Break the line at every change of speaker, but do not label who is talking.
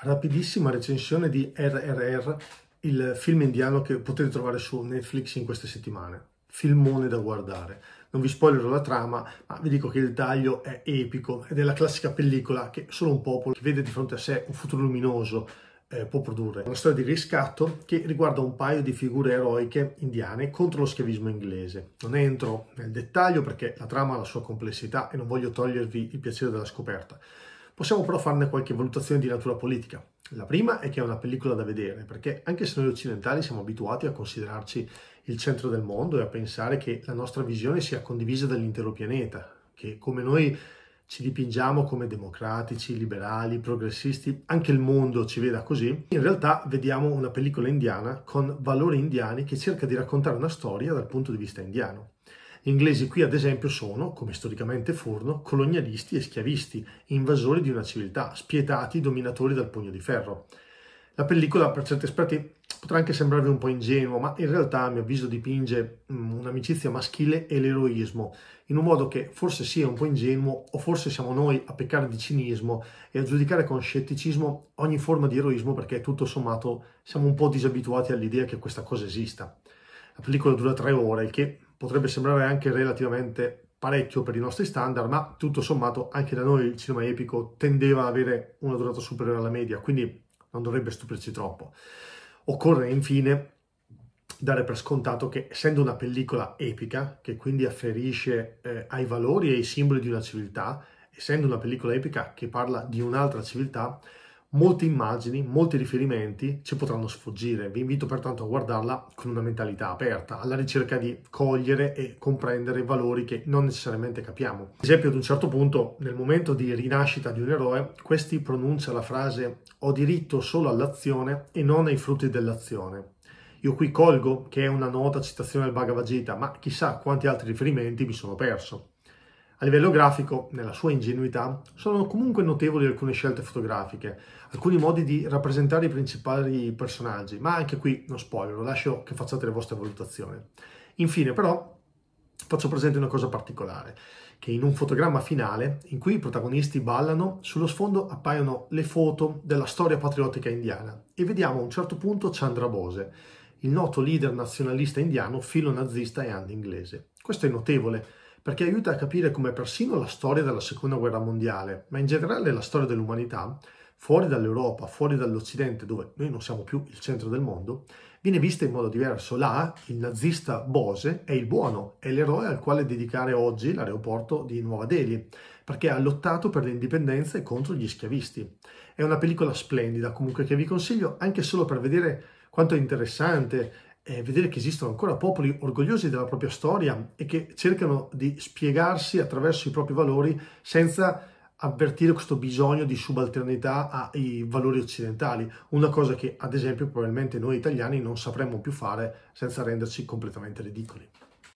rapidissima recensione di RRR, il film indiano che potete trovare su Netflix in queste settimane. Filmone da guardare. Non vi spoilerò la trama, ma vi dico che il taglio è epico ed è la classica pellicola che solo un popolo che vede di fronte a sé un futuro luminoso eh, può produrre. Una storia di riscatto che riguarda un paio di figure eroiche indiane contro lo schiavismo inglese. Non entro nel dettaglio perché la trama ha la sua complessità e non voglio togliervi il piacere della scoperta Possiamo però farne qualche valutazione di natura politica. La prima è che è una pellicola da vedere, perché anche se noi occidentali siamo abituati a considerarci il centro del mondo e a pensare che la nostra visione sia condivisa dall'intero pianeta, che come noi ci dipingiamo come democratici, liberali, progressisti, anche il mondo ci veda così, in realtà vediamo una pellicola indiana con valori indiani che cerca di raccontare una storia dal punto di vista indiano. Gli inglesi qui, ad esempio, sono, come storicamente furono, colonialisti e schiavisti, invasori di una civiltà, spietati dominatori dal pugno di ferro. La pellicola, per certi esperti, potrà anche sembrarvi un po' ingenua, ma in realtà, a mio avviso, dipinge mm, un'amicizia maschile e l'eroismo, in un modo che forse sia un po' ingenuo, o forse siamo noi a peccare di cinismo e a giudicare con scetticismo ogni forma di eroismo, perché tutto sommato siamo un po' disabituati all'idea che questa cosa esista. La pellicola dura tre ore, il che potrebbe sembrare anche relativamente parecchio per i nostri standard, ma tutto sommato anche da noi il cinema epico tendeva ad avere una durata superiore alla media, quindi non dovrebbe stupirci troppo. Occorre infine dare per scontato che essendo una pellicola epica, che quindi afferisce eh, ai valori e ai simboli di una civiltà, essendo una pellicola epica che parla di un'altra civiltà, molte immagini, molti riferimenti ci potranno sfuggire. Vi invito pertanto a guardarla con una mentalità aperta, alla ricerca di cogliere e comprendere valori che non necessariamente capiamo. Ad esempio, ad un certo punto, nel momento di rinascita di un eroe, questi pronuncia la frase ho diritto solo all'azione e non ai frutti dell'azione. Io qui colgo che è una nota citazione del Bhagavad Gita, ma chissà quanti altri riferimenti mi sono perso. A livello grafico, nella sua ingenuità, sono comunque notevoli alcune scelte fotografiche, alcuni modi di rappresentare i principali personaggi, ma anche qui non spoiler, lascio che facciate le vostre valutazioni. Infine, però, faccio presente una cosa particolare, che in un fotogramma finale, in cui i protagonisti ballano, sullo sfondo appaiono le foto della storia patriottica indiana e vediamo a un certo punto Chandra Bose, il noto leader nazionalista indiano, filo nazista e anti-inglese. Questo è notevole perché aiuta a capire come persino la storia della seconda guerra mondiale, ma in generale la storia dell'umanità, fuori dall'Europa, fuori dall'Occidente, dove noi non siamo più il centro del mondo, viene vista in modo diverso. Là il nazista Bose è il buono, è l'eroe al quale dedicare oggi l'aeroporto di Nuova Delhi, perché ha lottato per l'indipendenza e contro gli schiavisti. È una pellicola splendida comunque che vi consiglio anche solo per vedere quanto è interessante eh, vedere che esistono ancora popoli orgogliosi della propria storia e che cercano di spiegarsi attraverso i propri valori senza avvertire questo bisogno di subalternità ai valori occidentali, una cosa che ad esempio probabilmente noi italiani non sapremmo più fare senza renderci completamente ridicoli.